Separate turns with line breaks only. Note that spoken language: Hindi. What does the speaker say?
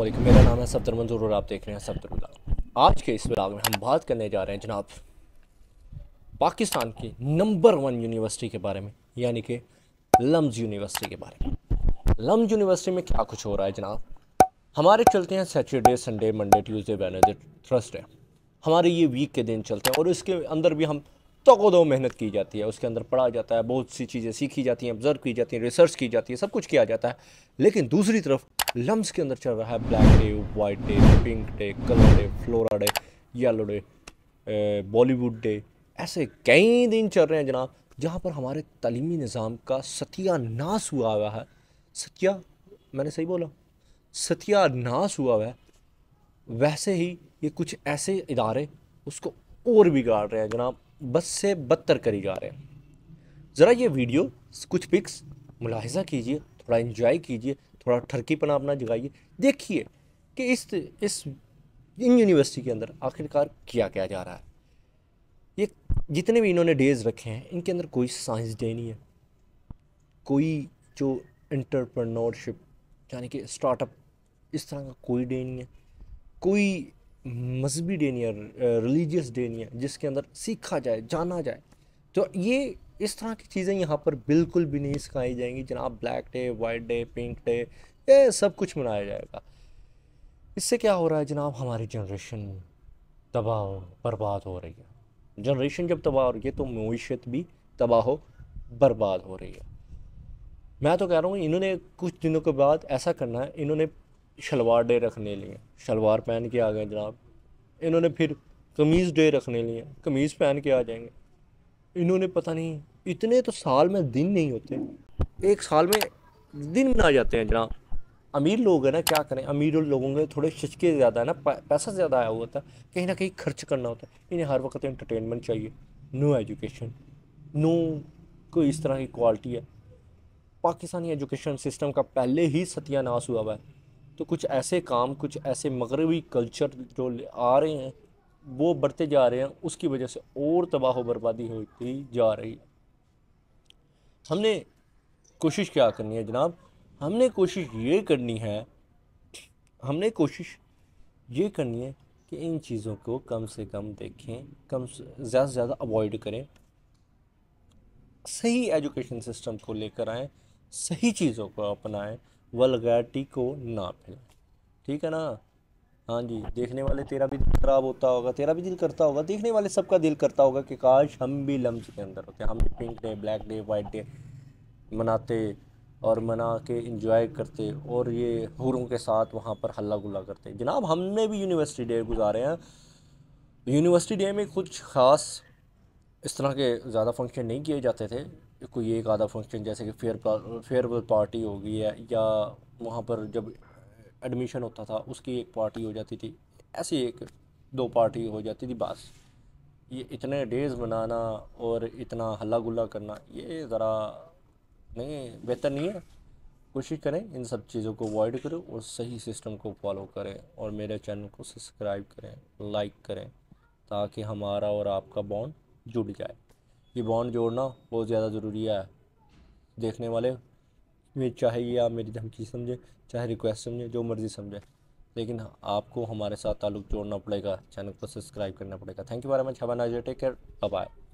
अल्लाम मेरा नाम है सफ्तर मंजूर और आप देख रहे हैं सफ्तर आज के इस ब्लाग में हम बात करने जा रहे हैं जनाब पाकिस्तान की नंबर वन यूनिवर्सिटी के बारे में यानी कि लम्ज यूनिवर्सिटी के बारे में लम्ज यूनिवर्सिटी में क्या कुछ हो रहा है जनाब हमारे चलते हैं Saturday Sunday Monday Tuesday Wednesday Thursday हमारे ये वीक के दिन चलते हैं और इसके अंदर भी हम तो मेहनत की जाती है उसके अंदर पढ़ा जाता है बहुत सी चीज़ें सीखी जाती हैं ऑब्जर्व की जाती हैं रिसर्च की जाती है सब कुछ किया जाता है लेकिन दूसरी तरफ लम्स के अंदर चल रहा है black day white day pink day colour day flora day yellow day Bollywood day ऐसे कई दिन चल रहे हैं जनाब जहाँ पर हमारे तलीमी निज़ाम का सत्यानाश हुआ हुआ है सत्या मैंने सही बोला सत्यानाश हुआ हुआ है वैसे ही ये कुछ ऐसे इदारे उसको और बिगाड़ रहे हैं जनाब बस से बदतर करी जा रहे हैं ज़रा ये वीडियो कुछ पिक्स मुलाहजा कीजिए थोड़ा इन्जॉय कीजिए थोड़ा ठरकीपना अपना जगाइए देखिए कि इस इस इन यूनिवर्सिटी के अंदर आखिरकार किया क्या जा रहा है ये जितने भी इन्होंने डेज रखे हैं इनके अंदर कोई साइंस डे नहीं है कोई जो इंटरप्रनोरशिप यानी कि स्टार्टअप इस तरह का कोई डे नहीं है कोई मजहबी डे नहीं है रिलीजियस डे नहीं है जिसके अंदर सीखा जाए जाना जाए तो ये इस तरह की चीज़ें यहाँ पर बिल्कुल भी नहीं सिखाई जाएंगी जनाब black day white day pink day ये सब कुछ मनाया जाएगा इससे क्या हो रहा है जनाब हमारी जनरेशन तबाह बर्बाद हो रही है जनरेशन जब तबाह हो रही है तो मीशत भी तबाह बर्बाद हो रही है मैं तो कह रहा हूँ इन्होंने कुछ दिनों के बाद ऐसा करना है इन्होंने शलवार डे रखने लिए शलवार पहन के आ गए जनाब इन्होंने फिर कमीज़ डे रखने लिए कमीज़ पहन के आ जाएंगे इन्होंने पता नहीं इतने तो साल में दिन नहीं होते एक साल में दिन मना जाते हैं जनाब अमीर लोग हैं ना क्या करें अमीर लोगों के थोड़े शिचके ज़्यादा है ना पैसा ज़्यादा आया हुआ था कहीं ना कहीं खर्च करना होता है इन्हें हर वक्त इंटरटेनमेंट चाहिए नो एजुकेशन नो कोई इस तरह की क्वालिटी है पाकिस्तानी एजुकेशन सिस्टम का पहले ही सत्यानाश हुआ हुआ है तो कुछ ऐसे काम कुछ ऐसे मगरबी कल्चर जो आ रहे हैं वो बढ़ते जा रहे हैं उसकी वजह से और तबाह बर्बादी होती जा रही है हमने कोशिश क्या करनी है जनाब हमने कोशिश ये करनी है हमने कोशिश ये करनी है कि इन चीज़ों को कम से कम देखें कम से ज़्यादा से ज़्यादा अवॉइड करें सही एजुकेशन सिस्टम को लेकर आएँ सही चीज़ों को अपनाएं वलगैटी को ना पिलाएं ठीक है ना हाँ जी देखने वाले तेरा भी दिल खराब होता होगा तेरा भी दिल करता होगा देखने वाले सबका दिल करता होगा कि काश हम भी लम्स के अंदर होते हम भी pink day black day white day मनाते और मना के इंजॉय करते और ये हूरों के साथ वहाँ पर हल्ला गुल्ला करते जनाब हमने भी यूनिवर्सिटी डे गुजारे हैं यूनिवर्सिटी डे में कुछ ख़ास इस तरह के ज़्यादा फंक्शन नहीं किए जाते थे कोई एक आधा फंक्शन जैसे कि फेयर फेयरवेल पार्टी हो गई है या वहाँ पर जब एडमिशन होता था उसकी एक पार्टी हो जाती थी ऐसी एक दो पार्टी हो जाती थी बस ये इतने डेज़ बनाना और इतना हल्ला गुल्ला करना ये ज़रा नहीं बेहतर नहीं है कोशिश करें इन सब चीज़ों को अवॉइड करें और सही सिस्टम को फॉलो करें और मेरे चैनल को सब्सक्राइब करें लाइक करें ताकि हमारा और आपका बॉन्ड जुड़ जाए ये बॉन्ड जोड़ना बहुत ज़्यादा ज़रूरी है देखने वाले में चाहे ये आप मेरी धमकी समझें चाहे रिक्वेस्ट समझें जो मर्ज़ी समझें लेकिन आपको हमारे साथ ताल्लुक जोड़ना पड़ेगा चैनल को सब्सक्राइब करना पड़ेगा thank you very much have a nice day take care bye